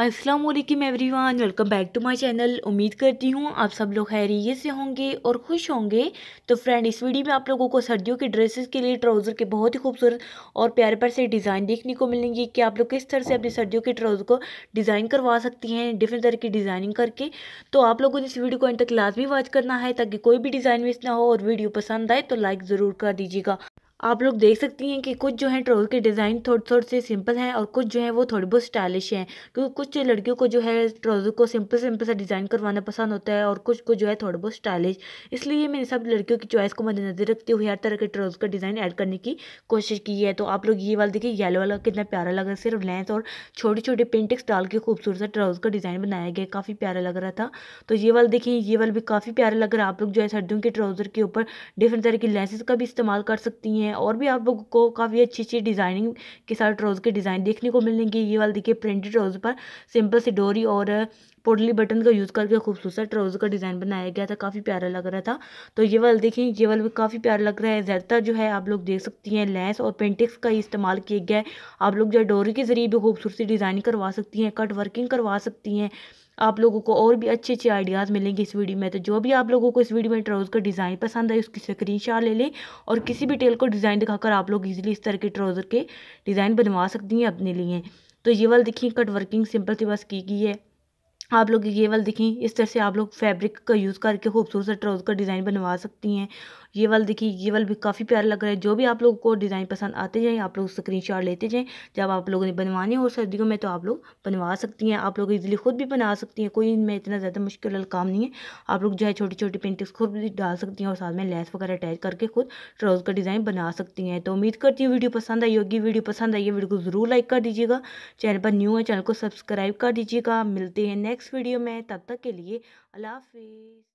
अस्सलाम वालेकुम everyone welcome back to my channel उम्मीद करती हूँ आप सब लोग खैरियत से होंगे और खुश होंगे तो फ्रेंड इस वीडियो में आप लोगों को सर्दियों के ड्रेसेस के लिए ट्राउज़र के बहुत ही खूबसूरत और प्यारे प्यार से डिज़ाइन देखने को मिलेंगे कि आप लोग किस तरह से अपने सर्दियों के ट्राउज़र को डिज़ाइन करवा सकती हैं डिफरेंट तरह की डिज़ाइनिंग करके तो आप लोगों ने इस वीडियो को इन तक लाजमी वॉच करना है ताकि कोई भी डिज़ाइन मिस ना हो और वीडियो पसंद आए तो लाइक ज़रूर कर दीजिएगा आप लोग देख सकती हैं कि कुछ जो है ट्रोल के डिज़ाइन थोड़े थोड़े से सिंपल हैं और कुछ जो है वो थोड़े बहुत स्टाइलिश हैं क्योंकि कुछ लड़कियों को जो है ट्रोज़र को सिंपल सिंपल सा डिज़ाइन करवाना पसंद होता है और कुछ को जो है थोड़े बहुत स्टाइलिश इसलिए मैंने सब लड़कियों की चॉइस को मद्देनजर रखते हुए हर तरह के ट्रोज़ का डिज़ाइन ऐड करने की कोशिश की है तो आप लोग ये वाला देखिए येलो वाला कितना प्यारा लग रहा है सिर्फ लेंथ और छोटे छोटे पेंटिक्स डाल के खूबसूरत सा का डिज़ाइन बनाया गया काफ़ी प्यारा लग रहा था तो ये वाला देखिए ये वाला भी काफ़ी प्यारा लग रहा है आप लोग जो है सर्दियों के ट्राउज़र के ऊपर डिफरेंट तरह की लेंसेज का भी इस्तेमाल कर सकती हैं हैं और भी आप को काफ़ी अच्छी अच्छी डिज़ाइनिंग के साथ ट्राउज़ के डिज़ाइन देखने को मिलेंगे ये वाले देखिए प्रिंटेड ट्राउजर पर सिंपल सी डोरी और पोटली बटन का यूज़ करके खूबसूरत ट्राउज़र का डिज़ाइन बनाया गया था काफ़ी प्यारा लग रहा था तो ये वाले देखें ये वाले भी काफ़ी प्यारा लग रहा है ज़्यादातर जो है आप लोग देख सकती हैं लेस और पेंटिक्स का इस्तेमाल किया गया है आप लोग जो डोरी के ज़रिए भी खूबसूरती डिज़ाइन करवा सकती हैं कट वर्किंग करवा सकती हैं आप लोगों को और भी अच्छे अच्छे आइडियाज़ मिलेंगे इस वीडियो में तो जो भी आप लोगों को इस वीडियो में ट्राउज़ का डिज़ाइन पसंद आए उसकी स्क्रीन ले लें और किसी भी टेल को डिज़ाइन दिखाकर आप लोग ईजिली इस तरह के ट्राउज़र के डिज़ाइन बनवा सकती हैं अपने लिए तो ये वाल देखिए कट वर्किंग सिंपल सी बस की गई है आप लोग ये वाल देखें इस तरह से आप लोग फैब्रिक का यूज़ करके खूबसूरत ट्राउजर का डिज़ाइन बनवा सकती हैं ये वाला देखिए ये वाला भी काफ़ी प्यारा लग रहा है जो भी आप लोगों को डिज़ाइन पसंद आते जाएँ आप लोग स्क्रीनशॉट लेते जाएँ जब आप लोगों ने बनवानी हो सर्दियों में तो आप लोग बनवा सकती हैं आप लोग इजीली खुद भी बना सकती हैं कोई इनमें इतना ज़्यादा मुश्किल वाला काम नहीं है आप लोग जो है छोटी छोटी पेंटिंग्स खुद भी डाल सकती हैं और साथ में लेस वगैरह अटैच करके खुद ट्राउज़ का डिज़ाइन बना सकती हैं तो उम्मीद करती हूँ वीडियो पसंद आई होगी वीडियो पसंद आई है वीडियो को ज़रूर लाइक कर दीजिएगा चैनल पर न्यू है चैनल को सब्सक्राइब कर दीजिएगा मिलते हैं नेक्स्ट वीडियो में तब तक के लिए अल्लाह हाफि